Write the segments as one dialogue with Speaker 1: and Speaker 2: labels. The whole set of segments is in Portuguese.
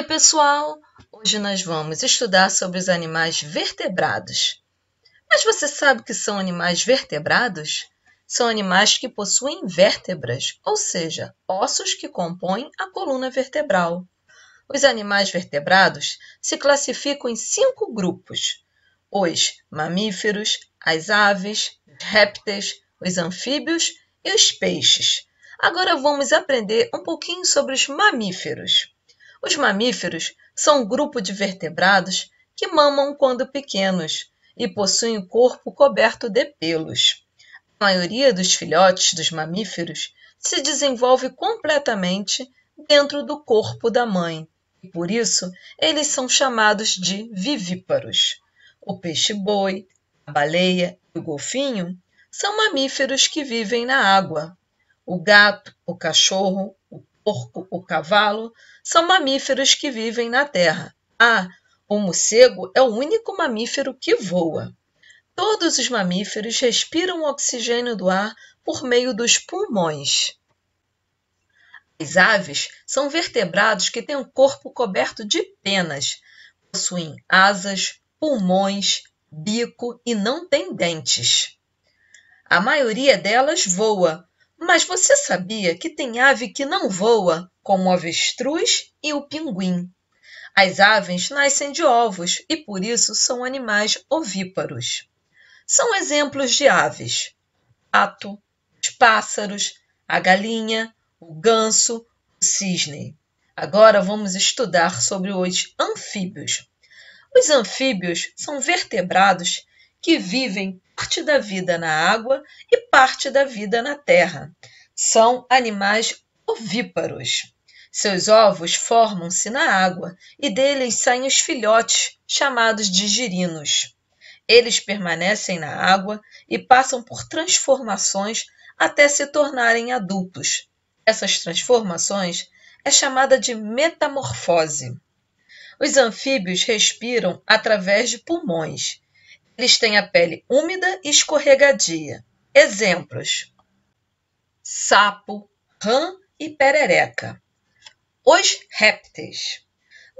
Speaker 1: Oi, pessoal! Hoje nós vamos estudar sobre os animais vertebrados. Mas você sabe que são animais vertebrados? São animais que possuem vértebras, ou seja, ossos que compõem a coluna vertebral. Os animais vertebrados se classificam em cinco grupos: os mamíferos, as aves, os répteis, os anfíbios e os peixes. Agora vamos aprender um pouquinho sobre os mamíferos. Os mamíferos são um grupo de vertebrados que mamam quando pequenos e possuem o corpo coberto de pelos. A maioria dos filhotes dos mamíferos se desenvolve completamente dentro do corpo da mãe, e por isso eles são chamados de vivíparos. O peixe-boi, a baleia e o golfinho são mamíferos que vivem na água. O gato, o cachorro, porco, o cavalo, são mamíferos que vivem na terra. Ah, o morcego é o único mamífero que voa. Todos os mamíferos respiram o oxigênio do ar por meio dos pulmões. As aves são vertebrados que têm o um corpo coberto de penas, possuem asas, pulmões, bico e não têm dentes. A maioria delas voa, mas você sabia que tem ave que não voa, como o avestruz e o pinguim? As aves nascem de ovos e por isso são animais ovíparos. São exemplos de aves: pato, os pássaros, a galinha, o ganso, o cisne. Agora vamos estudar sobre os anfíbios. Os anfíbios são vertebrados que vivem parte da vida na água e parte da vida na terra. São animais ovíparos. Seus ovos formam-se na água e deles saem os filhotes, chamados de girinos. Eles permanecem na água e passam por transformações até se tornarem adultos. Essas transformações é chamada de metamorfose. Os anfíbios respiram através de pulmões eles têm a pele úmida e escorregadia. Exemplos: sapo, rã e perereca. Os répteis.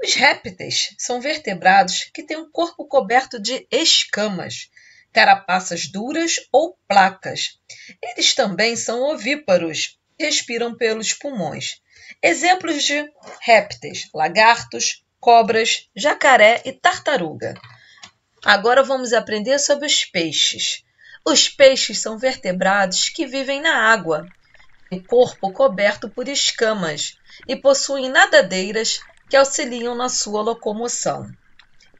Speaker 1: Os répteis são vertebrados que têm o um corpo coberto de escamas, carapaças duras ou placas. Eles também são ovíparos e respiram pelos pulmões. Exemplos de répteis: lagartos, cobras, jacaré e tartaruga. Agora vamos aprender sobre os peixes. Os peixes são vertebrados que vivem na água, e corpo coberto por escamas, e possuem nadadeiras que auxiliam na sua locomoção.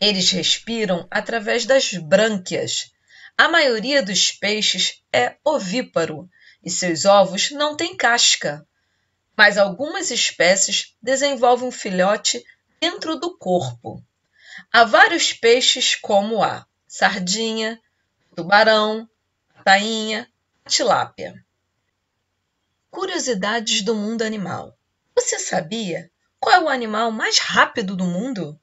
Speaker 1: Eles respiram através das brânquias. A maioria dos peixes é ovíparo e seus ovos não têm casca. Mas algumas espécies desenvolvem um filhote dentro do corpo. Há vários peixes como a sardinha, tubarão, tainha, tilápia. Curiosidades do mundo animal. Você sabia qual é o animal mais rápido do mundo?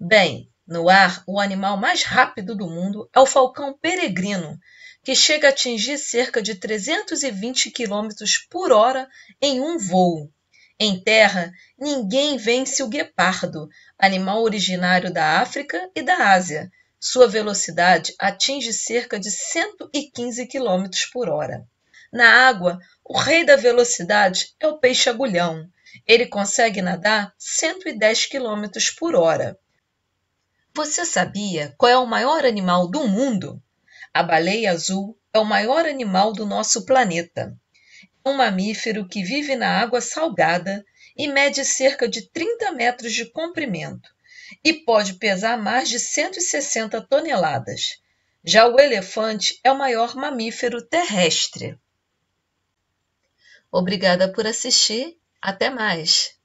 Speaker 1: Bem, no ar, o animal mais rápido do mundo é o falcão peregrino, que chega a atingir cerca de 320 km por hora em um voo. Em terra, ninguém vence o guepardo, animal originário da África e da Ásia. Sua velocidade atinge cerca de 115 km por hora. Na água, o rei da velocidade é o peixe agulhão. Ele consegue nadar 110 km por hora. Você sabia qual é o maior animal do mundo? A baleia azul é o maior animal do nosso planeta um mamífero que vive na água salgada e mede cerca de 30 metros de comprimento e pode pesar mais de 160 toneladas. Já o elefante é o maior mamífero terrestre. Obrigada por assistir. Até mais!